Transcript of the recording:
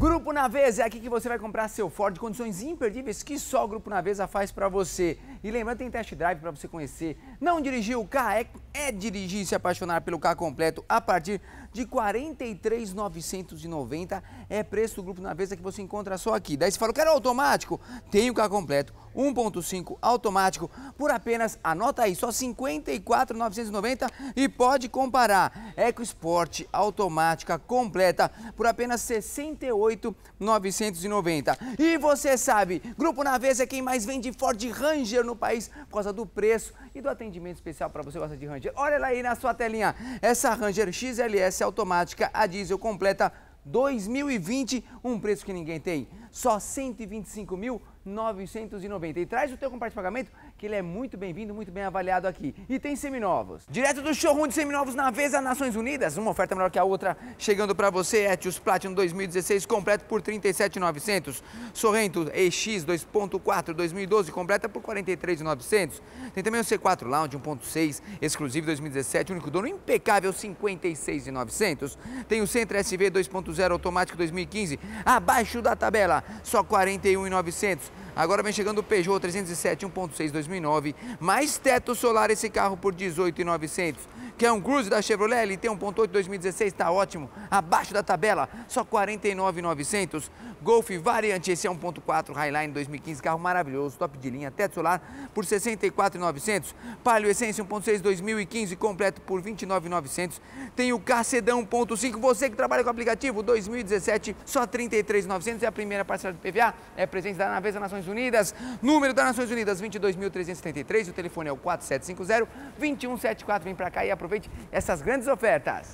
Grupo Naveza é aqui que você vai comprar seu Ford condições imperdíveis que só o Grupo Naveza faz para você. E lembrando, tem test drive para você conhecer. Não dirigir o carro é, é dirigir e se apaixonar pelo carro completo a partir de 43,990 é preço do Grupo Naveza é que você encontra só aqui. Daí você fala, eu quero automático, tem o carro completo. 1.5 automático por apenas, anota aí, só 54,990 e pode comparar. EcoSport automática completa por apenas 68,990. E você sabe, Grupo Naves é quem mais vende Ford Ranger no país por causa do preço e do atendimento especial para você que gosta de Ranger. Olha lá aí na sua telinha, essa Ranger XLS automática a diesel completa 2020, um preço que ninguém tem. Só 125 mil 990. E traz o teu comprar de pagamento, que ele é muito bem-vindo, muito bem avaliado aqui. E tem seminovos. Direto do showroom de seminovos na Vesa Nações Unidas, uma oferta melhor que a outra, chegando para você, Etios Platinum 2016 completo por 37,900. Sorrento EX 2.4 2012 completa por 43,900. Tem também o C4 Lounge 1.6 exclusivo 2017, único dono impecável 56,900. Tem o Centro SV 2.0 automático 2015 abaixo da tabela, só 41,900. Agora vem chegando o Peugeot 307 1.6 2009, mais teto solar esse carro por 18,900. Que é um Cruze da Chevrolet LT 1.8 2016, tá ótimo, abaixo da tabela, só 49,900. Golf Variante, esse é 1.4 Highline 2015, carro maravilhoso, top de linha, teto solar por 64,900. Palio Essence 1.6 2015 completo por 29,900. Tem o Carcedão 1.5, você que trabalha com aplicativo 2017, só 33,900 e é a primeira parcela do PVA é presente da Navesa das Nações Unidas, número das Nações Unidas 22.373, o telefone é o 4750-2174, vem para cá e aproveite essas grandes ofertas.